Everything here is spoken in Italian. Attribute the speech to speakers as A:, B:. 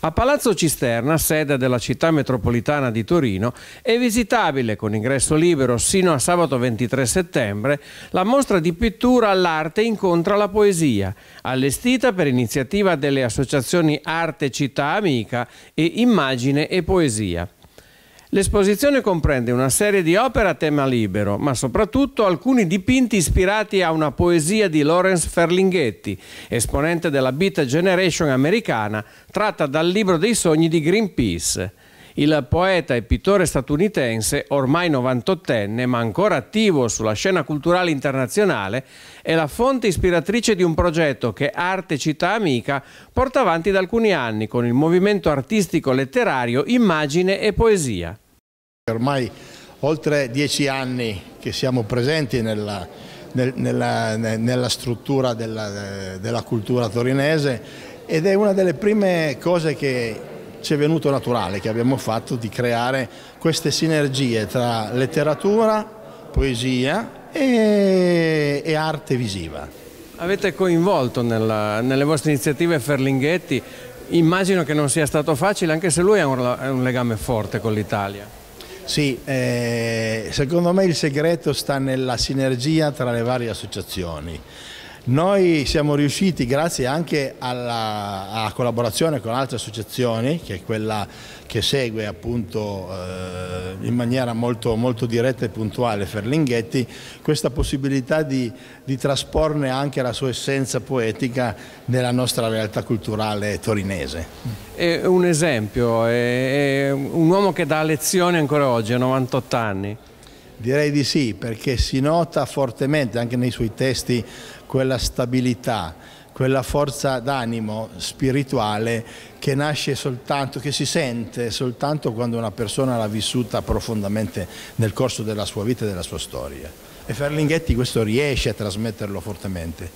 A: A Palazzo Cisterna, sede della città metropolitana di Torino, è visitabile con ingresso libero sino a sabato 23 settembre la mostra di pittura L'arte incontra la poesia, allestita per iniziativa delle associazioni Arte Città Amica e Immagine e Poesia. L'esposizione comprende una serie di opere a tema libero, ma soprattutto alcuni dipinti ispirati a una poesia di Lawrence Ferlinghetti, esponente della Beat Generation americana, tratta dal libro dei sogni di Greenpeace il poeta e pittore statunitense, ormai 98enne ma ancora attivo sulla scena culturale internazionale, è la fonte ispiratrice di un progetto che Arte Città Amica porta avanti da alcuni anni con il movimento artistico letterario Immagine e Poesia. Ormai oltre dieci anni che siamo presenti nella, nella,
B: nella struttura della, della cultura torinese ed è una delle prime cose che ci è venuto naturale che abbiamo fatto di creare queste
A: sinergie tra letteratura, poesia
B: e, e arte visiva.
A: Avete coinvolto nella, nelle vostre iniziative Ferlinghetti, immagino che non sia stato facile anche se lui ha un, un legame forte con l'Italia.
B: Sì, eh, secondo me il segreto sta nella sinergia tra le varie associazioni. Noi siamo riusciti, grazie anche alla, alla, collaborazione con altre associazioni, che è quella che segue appunto eh, in maniera molto, molto, diretta e puntuale Ferlinghetti, questa possibilità di, di trasporne anche la sua essenza poetica nella nostra realtà culturale
A: torinese. È un esempio, è un uomo che dà lezioni ancora oggi, a 98 anni.
B: Direi di sì, perché si nota fortemente anche nei suoi testi quella stabilità, quella forza d'animo spirituale che nasce soltanto, che si sente soltanto quando una persona l'ha vissuta profondamente nel corso della sua vita e della sua storia. E Ferlinghetti questo riesce a trasmetterlo fortemente.